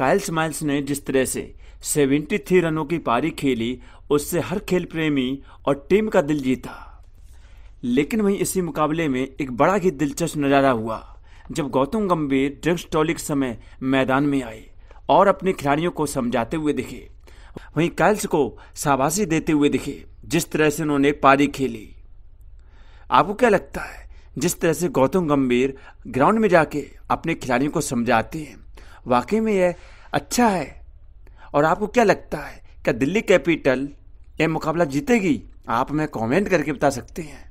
काइल्स miles ने जिस तरह से सेवेंटी थ्री रनों की पारी खेली उससे हर खेल प्रेमी और टीम का दिल जीता लेकिन वहीं इसी मुकाबले में एक बड़ा ही दिलचस्प नज़ारा हुआ जब गौतम गंभीर ड्रग्स टॉलिक समय मैदान में आए और अपने खिलाड़ियों को समझाते हुए दिखे वहीं काइल्स को शाबाशी देते हुए दिखे जिस तरह से उन्होंने पारी खेली आपको क्या लगता है जिस तरह से गौतम गंभीर ग्राउंड में जाके अपने खिलाड़ियों को समझाते हैं वाकई में यह अच्छा है और आपको क्या लगता है क्या दिल्ली कैपिटल यह मुकाबला जीतेगी आप हमें कमेंट करके बता सकते हैं